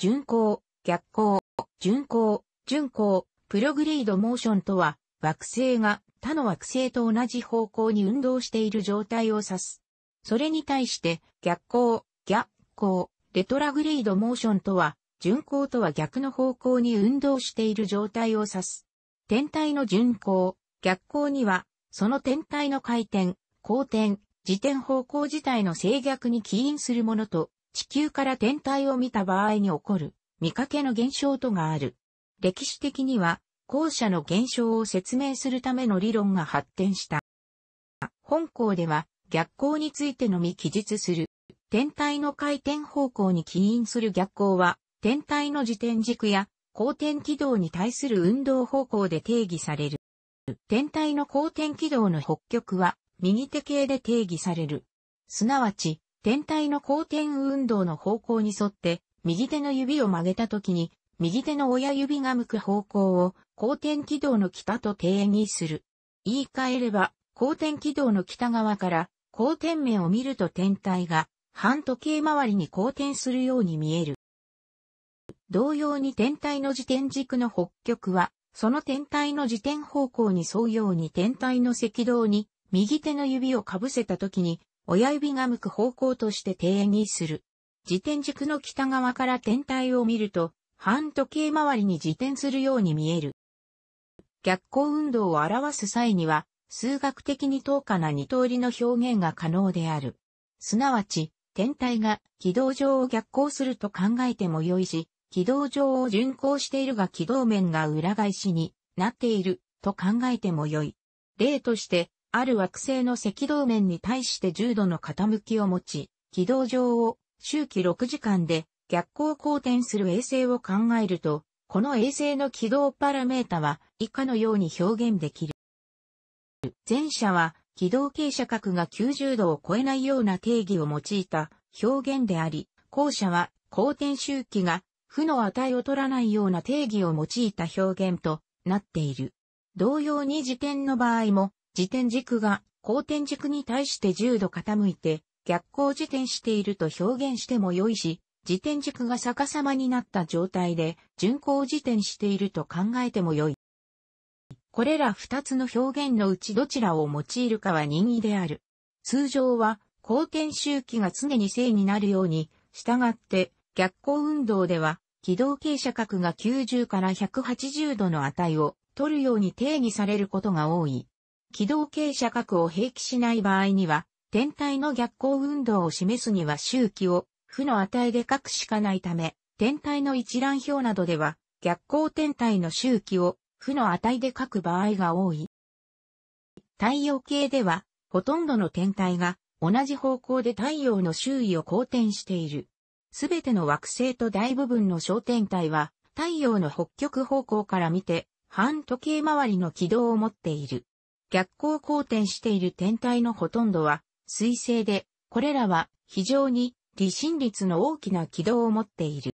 巡航、逆光、巡航、巡航、プログレードモーションとは、惑星が他の惑星と同じ方向に運動している状態を指す。それに対して、逆光、逆光、レトラグレードモーションとは、巡航とは逆の方向に運動している状態を指す。天体の巡航、逆光には、その天体の回転、公転、自転方向自体の正逆に起因するものと地球から天体を見た場合に起こる見かけの現象とがある。歴史的には後者の現象を説明するための理論が発展した。本校では逆光についてのみ記述する。天体の回転方向に起因する逆光は天体の自転軸や光転軌道に対する運動方向で定義される。天体の光転軌道の北極は右手系で定義される。すなわち、天体の光転運動の方向に沿って、右手の指を曲げた時に、右手の親指が向く方向を、光転軌道の北と定義する。言い換えれば、光転軌道の北側から、光転面を見ると天体が、半時計回りに光転するように見える。同様に天体の自転軸の北極は、その天体の自転方向に沿うように天体の赤道に、右手の指をかぶせた時に、親指が向く方向として定義する。自転軸の北側から天体を見ると、半時計回りに自転するように見える。逆行運動を表す際には、数学的に等価な二通りの表現が可能である。すなわち、天体が軌道上を逆行すると考えても良いし、軌道上を巡行しているが軌道面が裏返しになっていると考えても良い。例として、ある惑星の赤道面に対して重度の傾きを持ち、軌道上を周期6時間で逆行公転する衛星を考えると、この衛星の軌道パラメータは以下のように表現できる。前者は軌道傾斜角が90度を超えないような定義を用いた表現であり、後者は公転周期が負の値を取らないような定義を用いた表現となっている。同様に時点の場合も自転軸が後転軸に対して10度傾いて逆行自転していると表現しても良いし、自転軸が逆さまになった状態で順行自転していると考えても良い。これら二つの表現のうちどちらを用いるかは任意である。通常は、後転周期が常に正になるように、従って、逆行運動では、軌道傾斜角が90から180度の値を取るように定義されることが多い。軌道傾斜角を併記しない場合には、天体の逆行運動を示すには周期を負の値で書くしかないため、天体の一覧表などでは、逆光天体の周期を負の値で書く場合が多い。太陽系では、ほとんどの天体が同じ方向で太陽の周囲を公転している。すべての惑星と大部分の小天体は、太陽の北極方向から見て、半時計回りの軌道を持っている。逆光光転している天体のほとんどは水星で、これらは非常に離心率の大きな軌道を持っている。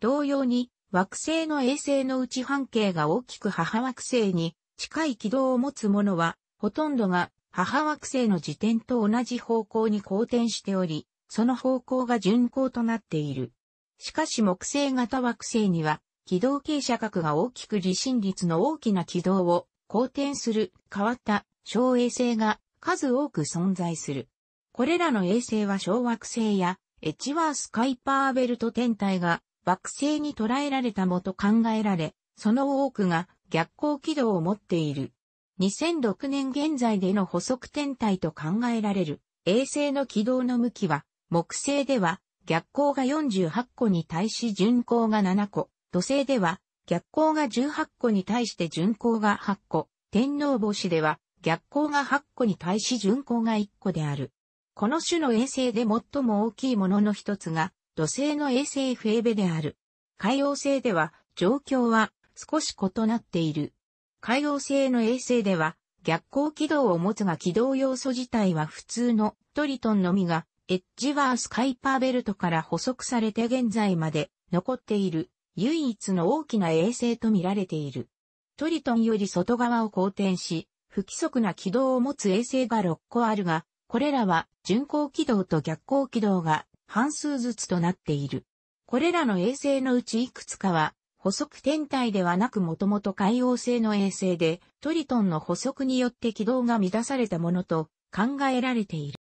同様に惑星の衛星の内半径が大きく母惑星に近い軌道を持つものは、ほとんどが母惑星の時点と同じ方向に公転しており、その方向が順行となっている。しかし木星型惑星には、軌道傾斜角が大きく離心率の大きな軌道を好転する、変わった、小衛星が数多く存在する。これらの衛星は小惑星や、エチワース・カイパーベルト天体が惑星に捉えられたもと考えられ、その多くが逆行軌道を持っている。2006年現在での補足天体と考えられる衛星の軌道の向きは、木星では逆光が48個に対し巡行が7個、土星では逆光が18個に対して巡光が8個、天皇星では逆光が8個に対し巡光が1個である。この種の衛星で最も大きいものの一つが土星の衛星フェーベである。海洋星では状況は少し異なっている。海洋星の衛星では逆光軌道を持つが軌道要素自体は普通のトリトンのみがエッジワース・カイパーベルトから補足されて現在まで残っている。唯一の大きな衛星と見られている。トリトンより外側を公転し、不規則な軌道を持つ衛星が6個あるが、これらは巡航軌道と逆行軌道が半数ずつとなっている。これらの衛星のうちいくつかは、補足天体ではなくもともと海洋星の衛星で、トリトンの補足によって軌道が乱されたものと考えられている。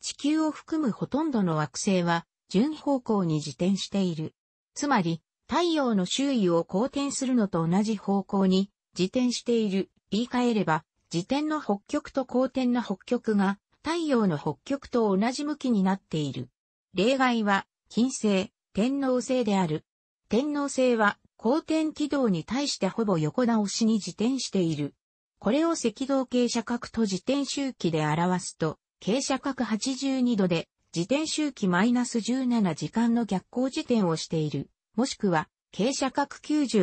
地球を含むほとんどの惑星は、順方向に自転している。つまり、太陽の周囲を公転するのと同じ方向に自転している。言い換えれば、自転の北極と公転の北極が太陽の北極と同じ向きになっている。例外は、金星、天王星である。天王星は、公転軌道に対してほぼ横倒しに自転している。これを赤道傾斜角と自転周期で表すと、傾斜角82度で自転周期 -17 時間の逆行自転をしている、もしくは、傾斜角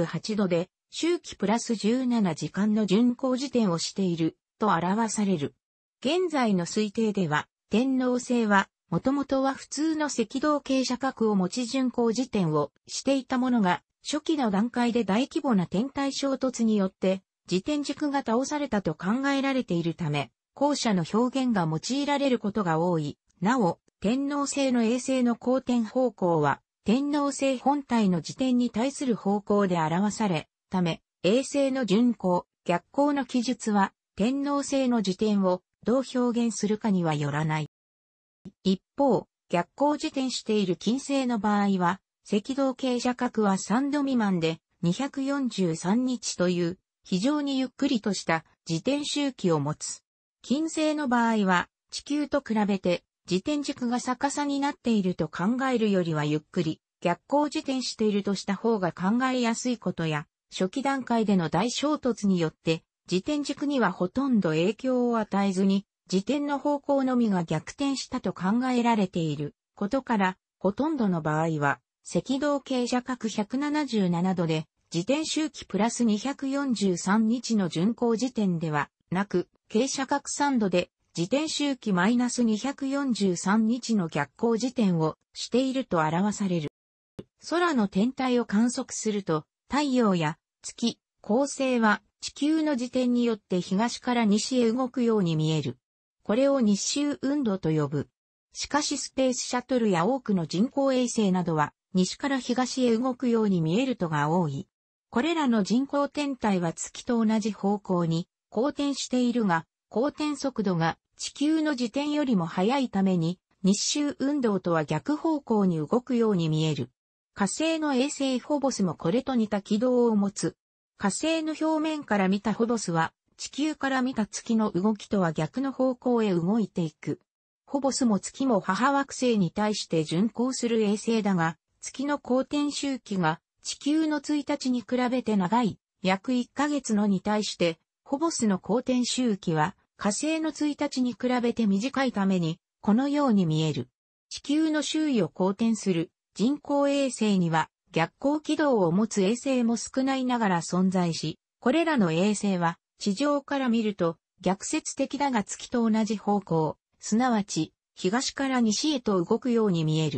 98度で、周期プラス17時間の巡航時点をしている、と表される。現在の推定では、天皇制は、もともとは普通の赤道傾斜角を持ち巡航時点をしていたものが、初期の段階で大規模な天体衝突によって、自転軸が倒されたと考えられているため、後者の表現が用いられることが多い。なお、天皇制の衛星の公転方向は、天皇制本体の時点に対する方向で表され、ため、衛星の巡航、逆行の記述は、天皇制の時点をどう表現するかにはよらない。一方、逆行時点している金星の場合は、赤道傾斜角は3度未満で243日という非常にゆっくりとした自転周期を持つ。金星の場合は地球と比べて自転軸が逆さになっていると考えるよりはゆっくり、逆行自転しているとした方が考えやすいことや、初期段階での大衝突によって、自転軸にはほとんど影響を与えずに、自転の方向のみが逆転したと考えられていることから、ほとんどの場合は、赤道傾斜角177度で、自転周期プラス243日の巡航時点ではなく、傾斜角3度で時点周期 -243 日の逆行時点をしていると表される。空の天体を観測すると、太陽や月、恒星は地球の時点によって東から西へ動くように見える。これを日周運動と呼ぶ。しかしスペースシャトルや多くの人工衛星などは西から東へ動くように見えるとが多い。これらの人工天体は月と同じ方向に公転しているが、公転速度が地球の時点よりも早いために、日周運動とは逆方向に動くように見える。火星の衛星フォボスもこれと似た軌道を持つ。火星の表面から見たフォボスは、地球から見た月の動きとは逆の方向へ動いていく。フォボスも月も母惑星に対して巡航する衛星だが、月の公転周期が地球の1日に比べて長い、約1ヶ月のに対して、フォボスの公転周期は火星の1日に比べて短いために、このように見える。地球の周囲を公転する人工衛星には逆行軌道を持つ衛星も少ないながら存在し、これらの衛星は地上から見ると逆説的だが月と同じ方向、すなわち東から西へと動くように見える。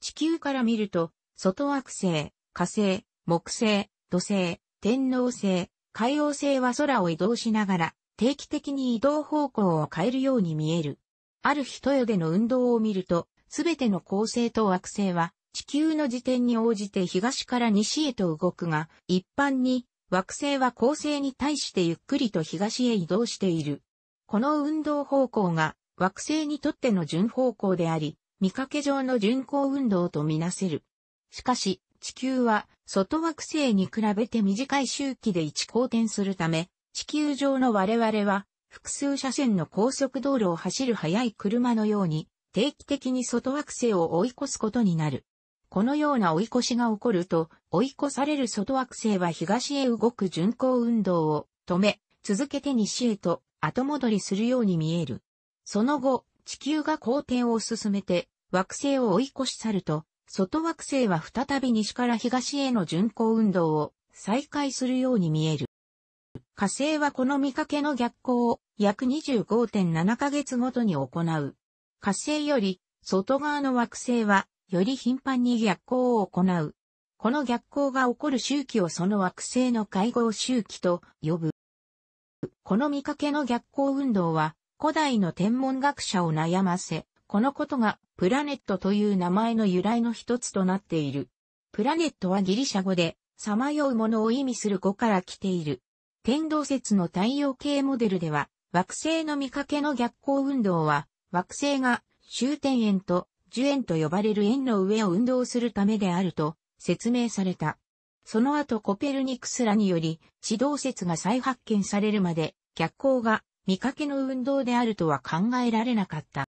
地球から見ると外惑星、火星、木星、土星、天王星、海王星は空を移動しながら定期的に移動方向を変えるように見える。ある人よでの運動を見ると、すべての恒星と惑星は地球の時点に応じて東から西へと動くが、一般に惑星は恒星に対してゆっくりと東へ移動している。この運動方向が惑星にとっての順方向であり、見かけ上の順行運動とみなせる。しかし、地球は外惑星に比べて短い周期で一公転するため、地球上の我々は、複数車線の高速道路を走る速い車のように、定期的に外惑星を追い越すことになる。このような追い越しが起こると、追い越される外惑星は東へ動く巡航運動を止め、続けて西へと後戻りするように見える。その後、地球が公転を進めて、惑星を追い越し去ると、外惑星は再び西から東への巡航運動を再開するように見える。火星はこの見かけの逆行を約25.7ヶ月ごとに行う。火星より外側の惑星はより頻繁に逆行を行う。この逆行が起こる周期をその惑星の会合周期と呼ぶ。この見かけの逆行運動は古代の天文学者を悩ませ、このことがプラネットという名前の由来の一つとなっている。プラネットはギリシャ語で、さまようものを意味する語から来ている。天動説の太陽系モデルでは、惑星の見かけの逆行運動は、惑星が終点円と樹円と呼ばれる円の上を運動するためであると説明された。その後コペルニクスらにより、地動説が再発見されるまで、逆行が見かけの運動であるとは考えられなかった。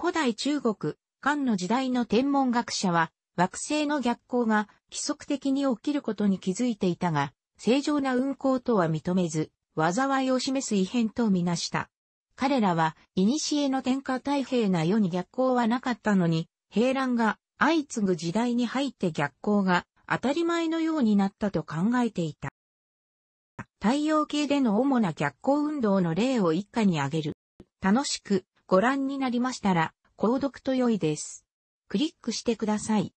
古代中国、漢の時代の天文学者は、惑星の逆行が規則的に起きることに気づいていたが、正常な運行とは認めず、災いを示す異変とみなした。彼らは、古の天下太平な世に逆行はなかったのに、平乱が相次ぐ時代に入って逆行が当たり前のようになったと考えていた。太陽系での主な逆行運動の例を一家に挙げる。楽しくご覧になりましたら、購読と良いです。クリックしてください。